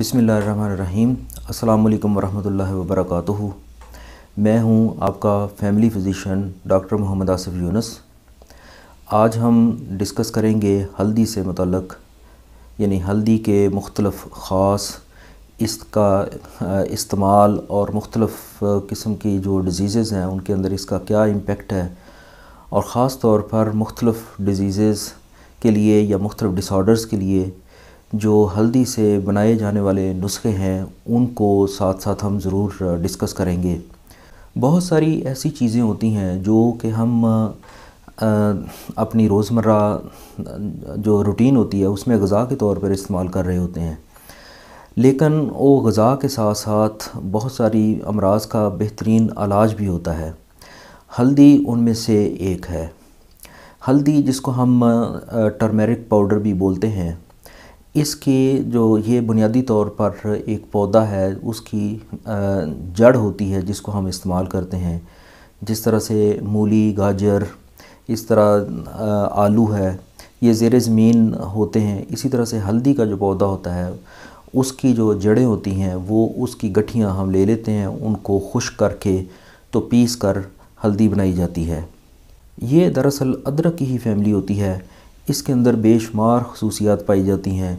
بسم اللہ الرحمن الرحیم السلام علیکم ورحمۃ اللہ وبرکاتہ میں ہوں آپ کا family physician doctor Muhammad Asif Younis آج ہم ڈسکس کریں گے ہلدی سے متعلق یعنی ہلدی کے مختلف خاص اس کا استعمال اور مختلف قسم کی جو ڈیزیزز ہیں ان کے اندر اس کا کیا امپیکٹ ہے اور خاص طور پر مختلف ڈیزیزز کے لیے یا مختلف ڈس آرڈرز کے لیے جو ہلدی سے بنائے جانے والے نسخے ہیں ان کو ساتھ ساتھ ہم ضرور ڈسکس کریں گے بہت ساری ایسی چیزیں ہوتی ہیں جو کہ ہم اپنی روزمرہ جو روٹین ہوتی ہے اس میں غذا کے طور پر استعمال کر رہے ہوتے ہیں لیکن وہ غذا کے ساتھ ساتھ بہت ساری امراض کا بہترین علاج بھی ہوتا ہے ہلدی ان میں سے ایک ہے ہلدی جس کو ہم ٹرمیرک پاؤڈر بھی بولتے ہیں اس کی جو یہ بنیادی طور پر ایک پودا ہے اس کی جڑ ہوتی ہے جس کو ہم استعمال کرتے ہیں جس طرح سے مولی گاجر اس طرح آلو ہے یہ زیر زمین ہوتے ہیں اسی طرح سے ہلدی کا جو پودا ہوتا ہے اس کی جو جڑیں ہوتی ہیں وہ اس کی گٹھیاں ہم لے لیتے ہیں ان کو خشک کر کے تو پیس کر ہلدی بنائی جاتی ہے یہ دراصل ادرک کی ہی فیملی ہوتی ہے اس کے اندر بے شمار خصوصیات پائی جاتی ہیں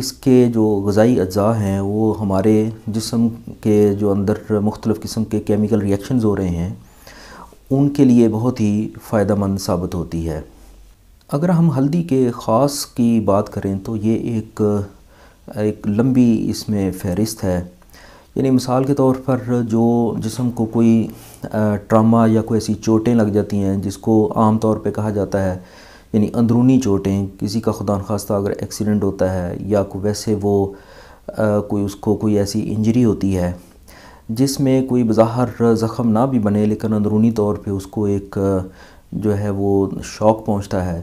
اس کے جو غذائی اجزاء ہیں وہ ہمارے جسم کے جو اندر مختلف قسم کے کیمیکل ریئیکشنز ہو رہے ہیں ان کے لیے بہت ہی فائدہ مند ثابت ہوتی ہے اگر ہم ہلدی کے خاص کی بات کریں تو یہ ایک لمبی اس میں فہرست ہے یعنی مثال کے طور پر جو جسم کو کوئی ٹراما یا کوئی ایسی چوٹیں لگ جاتی ہیں جس کو عام طور پہ کہا جاتا ہے یعنی اندرونی چوٹیں کسی کا خدا نخواستہ اگر ایکسیڈنٹ ہوتا ہے یا ویسے وہ کوئی اس کو کوئی ایسی انجری ہوتی ہے جس میں کوئی بظاہر زخم نہ بھی بنے لیکن اندرونی طور پہ اس کو ایک جو ہے وہ شوق پہنچتا ہے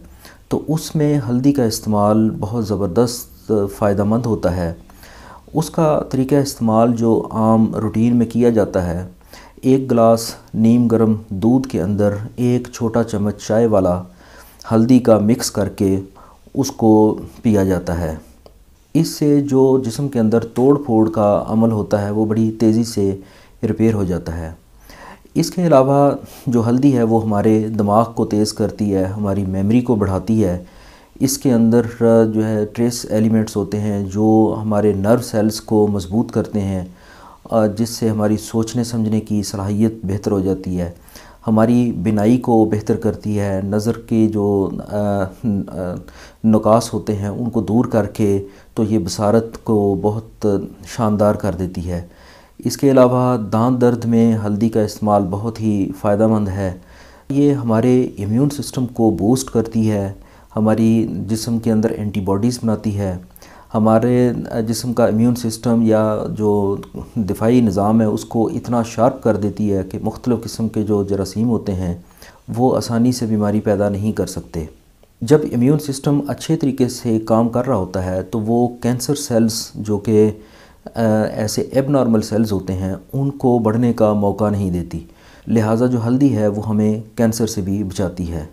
تو اس میں ہلدی کا استعمال بہت زبردست فائدہ مند ہوتا ہے اس کا طریقہ استعمال جو عام روٹین میں کیا جاتا ہے ایک گلاس نیم گرم دودھ کے اندر ایک چھوٹا چمچ چائے والا ہلدی کا مکس کر کے اس کو پیا جاتا ہے اس سے جو جسم کے اندر توڑ پھوڑ کا عمل ہوتا ہے وہ بڑی تیزی سے رپیر ہو جاتا ہے اس کے علاوہ جو ہلدی ہے وہ ہمارے دماغ کو تیز کرتی ہے ہماری میمری کو بڑھاتی ہے اس کے اندر جو ہے ٹریس ایلیمنٹس ہوتے ہیں جو ہمارے نرو سیلز کو مضبوط کرتے ہیں جس سے ہماری سوچنے سمجھنے کی صلاحیت بہتر ہو جاتی ہے ہماری بینائی کو بہتر کرتی ہے نظر کے جو نقاس ہوتے ہیں ان کو دور کر کے تو یہ بصارت کو بہت شاندار کر دیتی ہے اس کے علاوہ دان درد میں ہلدی کا استعمال بہت ہی فائدہ مند ہے یہ ہمارے امیون سسٹم کو بوسٹ کرتی ہے ہماری جسم کے اندر اینٹی باڈیز بناتی ہے ہمارے جسم کا امیون سسٹم یا جو دفاعی نظام ہے اس کو اتنا شارپ کر دیتی ہے کہ مختلف قسم کے جو جراثیم ہوتے ہیں وہ آسانی سے بیماری پیدا نہیں کر سکتے جب امیون سسٹم اچھے طریقے سے کام کر رہا ہوتا ہے تو وہ کینسر سیلز جو کہ ایسے ایب نارمل سیلز ہوتے ہیں ان کو بڑھنے کا موقع نہیں دیتی لہٰذا جو ہلدی ہے وہ ہمیں کینسر سے بھی بچاتی ہے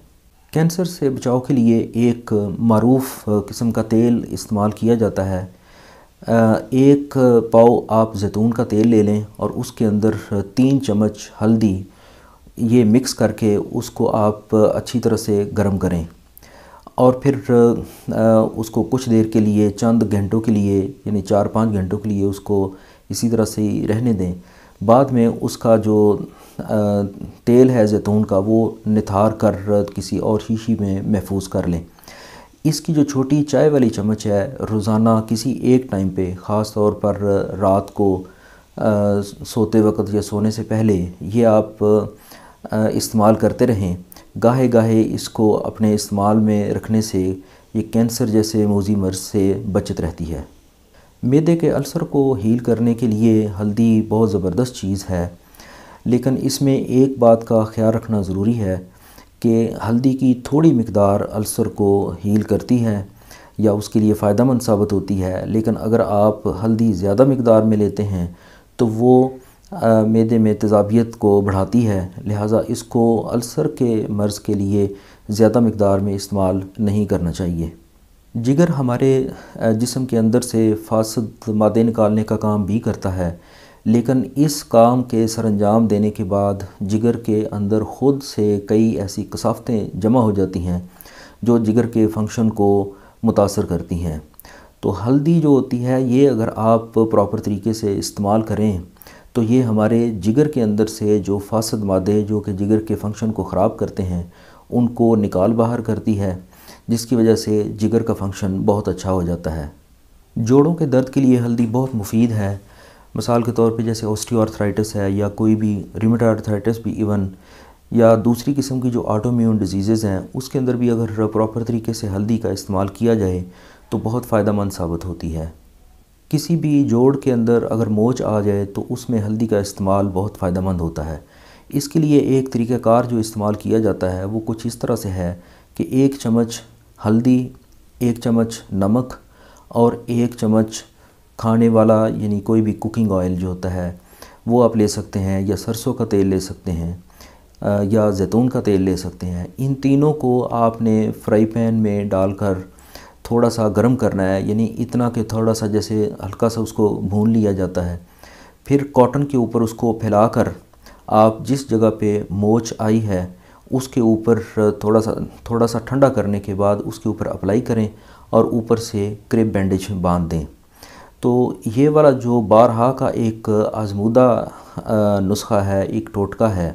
کینسر سے بچاؤ کے لیے ایک معروف قسم کا تیل استعمال کیا جاتا ہے ایک پاؤ آپ زیتون کا تیل لے لیں اور اس کے اندر تین چمچ ہلدی یہ مکس کر کے اس کو آپ اچھی طرح سے گرم کریں اور پھر اس کو کچھ دیر کے لیے چند گھنٹوں کے لیے یعنی چار پانچ گھنٹوں کے لیے اس کو اسی طرح سے رہنے دیں بعد میں اس کا جو تیل ہے زیتون کا وہ نتھار کر کسی اور شیشی میں محفوظ کر لیں اس کی جو چھوٹی چائے والی چمچ ہے روزانہ کسی ایک ٹائم پہ خاص طور پر رات کو سوتے وقت یا سونے سے پہلے یہ آپ استعمال کرتے رہیں گاہے گاہے اس کو اپنے استعمال میں رکھنے سے یہ کینسر جیسے موزی مرض سے بچت رہتی ہے میدے کے السر کو ہیل کرنے کے لیے ہلدی بہت زبردست چیز ہے لیکن اس میں ایک بات کا خیال رکھنا ضروری ہے کہ ہلدی کی تھوڑی مقدار السر کو ہیل کرتی ہے یا اس کے لیے فائدہ مند ثابت ہوتی ہے لیکن اگر آپ ہلدی زیادہ مقدار میں لیتے ہیں تو وہ میدے میں تضابیت کو بڑھاتی ہے لہٰذا اس کو السر کے مرض کے لیے زیادہ مقدار میں استعمال نہیں کرنا چاہیے جگر ہمارے جسم کے اندر سے فاسد مادے نکالنے کا کام بھی کرتا ہے لیکن اس کام کے سر انجام دینے کے بعد جگر کے اندر خود سے کئی ایسی کثافتیں جمع ہو جاتی ہیں جو جگر کے فنکشن کو متاثر کرتی ہیں تو ہلدی جو ہوتی ہے یہ اگر آپ پراپر طریقے سے استعمال کریں تو یہ ہمارے جگر کے اندر سے جو فاسد مادے جو کہ جگر کے فنکشن کو خراب کرتے ہیں ان کو نکال باہر کرتی ہے جس کی وجہ سے جگر کا فنکشن بہت اچھا ہو جاتا ہے جوڑوں کے درد کے لیے ہلدی بہت مفید ہے مثال کے طور پہ جیسے آرثرائٹس ہے یا کوئی بھی ریمٹ آرتھرائٹس بھی ایون یا دوسری قسم کی جو آٹومیون ڈیزیزز ہیں اس کے اندر بھی اگر پراپر طریقے سے ہلدی کا استعمال کیا جائے تو بہت فائدہ مند ثابت ہوتی ہے کسی بھی جوڑ کے اندر اگر موچ آ جائے تو اس میں ہلدی کا استعمال بہت فائدہ مند ہوتا ہے اس کے لیے ایک طریقہ کار جو استعمال کیا جاتا ہے وہ کچھ اس طرح سے ہے کہ ایک چمچ ہلدی ایک چمچ نمک اور ایک چمچ کھانے والا یعنی کوئی بھی کوکنگ آئل جو ہوتا ہے وہ آپ لے سکتے ہیں یا سرسوں کا تیل لے سکتے ہیں یا زیتون کا تیل لے سکتے ہیں ان تینوں کو آپ نے فرائی پین میں ڈال کر تھوڑا سا گرم کرنا ہے یعنی اتنا کہ تھوڑا سا جیسے ہلکا سا اس کو بھون لیا جاتا ہے پھر کاٹن کے اوپر اس کو پھیلا کر آپ جس جگہ پہ موچ آئی ہے اس کے اوپر تھوڑا سا تھوڑا سا ٹھنڈا کرنے کے بعد اس کے اوپر اپلائی کریں اور اوپر سے کریپ بینڈیج باندھ دیں تو یہ والا جو بارہا کا ایک آزمودہ نسخہ ہے ایک ٹوٹکا ہے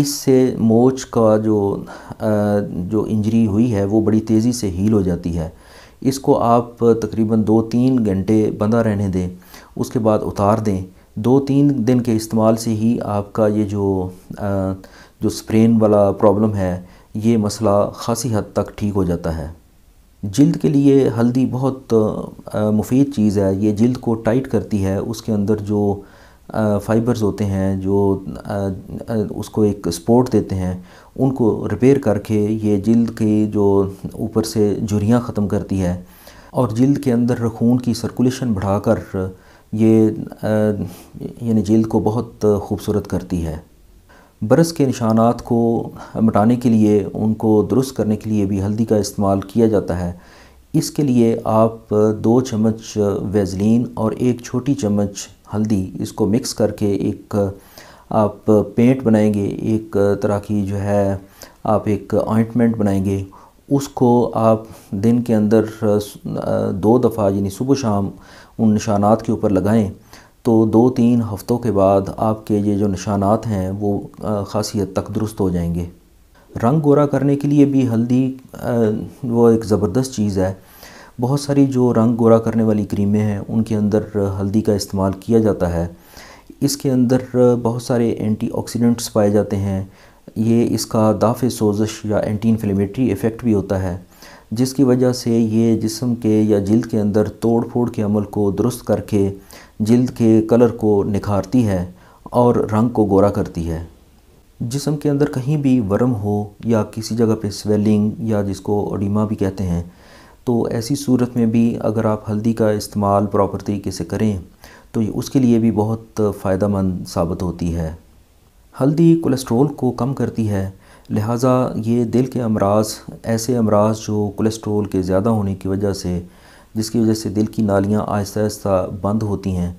اس سے موچ کا جو جو انجری ہوئی ہے وہ بڑی تیزی سے ہیل ہو جاتی ہے اس کو آپ تقریباً دو تین گھنٹے بندہ رہنے دیں اس کے بعد اتار دیں دو تین دن کے استعمال سے ہی آپ کا یہ جو سپرین والا پرابلم ہے یہ مسئلہ خاصی حد تک ٹھیک ہو جاتا ہے جلد کے لیے ہلدی بہت مفید چیز ہے یہ جلد کو ٹائٹ کرتی ہے اس کے اندر جو فائبرز ہوتے ہیں جو اس کو ایک سپورٹ دیتے ہیں ان کو ریپیر کر کے یہ جلد کی جو اوپر سے جھریاں ختم کرتی ہے اور جلد کے اندر خون کی سرکولیشن بڑھا کر یہ یعنی جلد کو بہت خوبصورت کرتی ہے برس کے نشانات کو مٹانے کے لیے ان کو درست کرنے کے لیے بھی ہلدی کا استعمال کیا جاتا ہے اس کے لیے آپ دو چمچ ویزلین اور ایک چھوٹی چمچ ہلدی اس کو مکس کر کے ایک آپ پینٹ بنائیں گے ایک طرح کی جو ہے آپ ایک آئنٹمنٹ بنائیں گے اس کو آپ دن کے اندر دو دفعہ یعنی صبح شام ان نشانات کے اوپر لگائیں تو دو تین ہفتوں کے بعد آپ کے یہ جو نشانات ہیں وہ خاصی حد تک درست ہو جائیں گے رنگ گورا کرنے کے لیے بھی ہلدی وہ ایک زبردست چیز ہے بہت ساری جو رنگ گورا کرنے والی کریمیں ہیں ان کے اندر ہلدی کا استعمال کیا جاتا ہے اس کے اندر بہت سارے اینٹی آکسیڈنٹس پائے جاتے ہیں یہ اس کا دافع سوزش یا اینٹی انفلیمیٹری ایفیکٹ بھی ہوتا ہے جس کی وجہ سے یہ جسم کے یا جلد کے اندر توڑ پھوڑ کے عمل کو درست کر کے جلد کے کلر کو نکھارتی ہے اور رنگ کو گورا کرتی ہے جسم کے اندر کہیں بھی ورم ہو یا کسی جگہ پہ سویلنگ یا جس کو اوڈیما بھی کہتے ہیں تو ایسی صورت میں بھی اگر آپ ہلدی کا استعمال پراپر طریقے سے کریں تو اس کے لیے بھی بہت فائدہ مند ثابت ہوتی ہے ہلدی کولیسٹرول کو کم کرتی ہے لہٰذا یہ دل کے امراض ایسے امراض جو کولیسٹرول کے زیادہ ہونے کی وجہ سے جس کی وجہ سے دل کی نالیاں آہستہ آہستہ بند ہوتی ہیں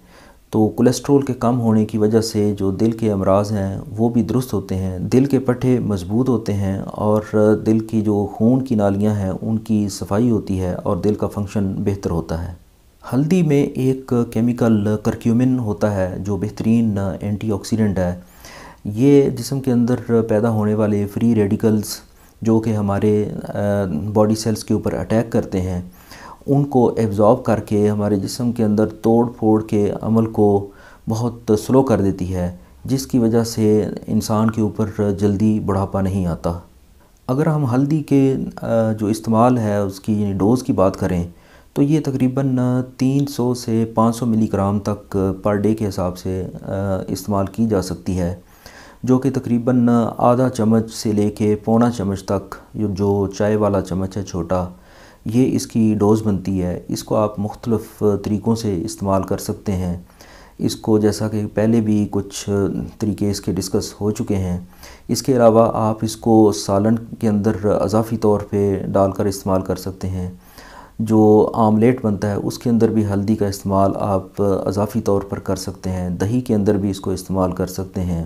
تو کولیسٹرول کے کم ہونے کی وجہ سے جو دل کے امراض ہیں وہ بھی درست ہوتے ہیں دل کے پٹھے مضبوط ہوتے ہیں اور دل کی جو خون کی نالیاں ہیں ان کی صفائی ہوتی ہے اور دل کا فنکشن بہتر ہوتا ہے ہلدی میں ایک کیمیکل کرکیومن ہوتا ہے جو بہترین اینٹی آکسیڈنٹ ہے یہ جسم کے اندر پیدا ہونے والے فری ریڈیکلز جو کہ ہمارے باڈی سیلز کے اوپر اٹیک کرتے ہیں ان کو ایبزارب کر کے ہمارے جسم کے اندر توڑ پھوڑ کے عمل کو بہت سلو کر دیتی ہے جس کی وجہ سے انسان کے اوپر جلدی بڑھاپا نہیں آتا اگر ہم ہلدی کے جو استعمال ہے اس کی یعنی ڈوز کی بات کریں تو یہ تقریباً تین سو سے پانچ سو ملی گرام تک پر ڈے کے حساب سے استعمال کی جا سکتی ہے جو کہ تقریباً آدھا چمچ سے لے کے پونا چمچ تک جو چائے والا چمچ ہے چھوٹا یہ اس کی ڈوز بنتی ہے اس کو آپ مختلف طریقوں سے استعمال کر سکتے ہیں اس کو جیسا کہ پہلے بھی کچھ طریقے اس کے ڈسکس ہو چکے ہیں اس کے علاوہ آپ اس کو سالن کے اندر اضافی طور پہ ڈال کر استعمال کر سکتے ہیں جو آملیٹ بنتا ہے اس کے اندر بھی ہلدی کا استعمال آپ اضافی طور پر کر سکتے ہیں دہی کے اندر بھی اس کو استعمال کر سکتے ہیں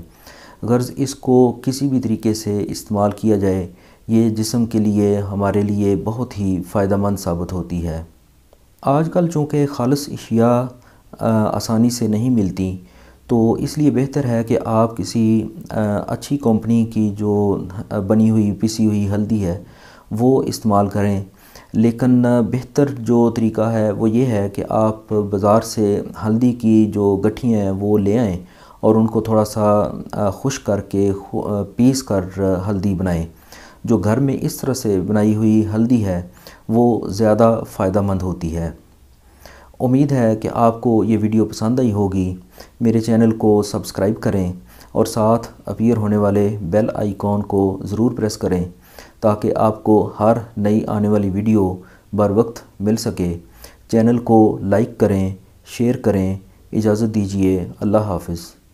غرض اس کو کسی بھی طریقے سے استعمال کیا جائے یہ جسم کے لیے ہمارے لیے بہت ہی فائدہ مند ثابت ہوتی ہے آج کل چونکہ خالص اشیاء آسانی سے نہیں ملتی تو اس لیے بہتر ہے کہ آپ کسی اچھی کمپنی کی جو بنی ہوئی پسی ہوئی ہلدی ہے وہ استعمال کریں لیکن بہتر جو طریقہ ہے وہ یہ ہے کہ آپ بازار سے ہلدی کی جو گٹھی ہیں وہ لے آئیں اور ان کو تھوڑا سا خشک کر کے پیس کر ہلدی بنائیں جو گھر میں اس طرح سے بنائی ہوئی ہلدی ہے وہ زیادہ فائدہ مند ہوتی ہے امید ہے کہ آپ کو یہ ویڈیو پسند آئی ہوگی میرے چینل کو سبسکرائب کریں اور ساتھ اپیئر ہونے والے بیل آئیکن کو ضرور پریس کریں تاکہ آپ کو ہر نئی آنے والی ویڈیو بر وقت مل سکے چینل کو لائک کریں شیئر کریں اجازت دیجیے اللہ حافظ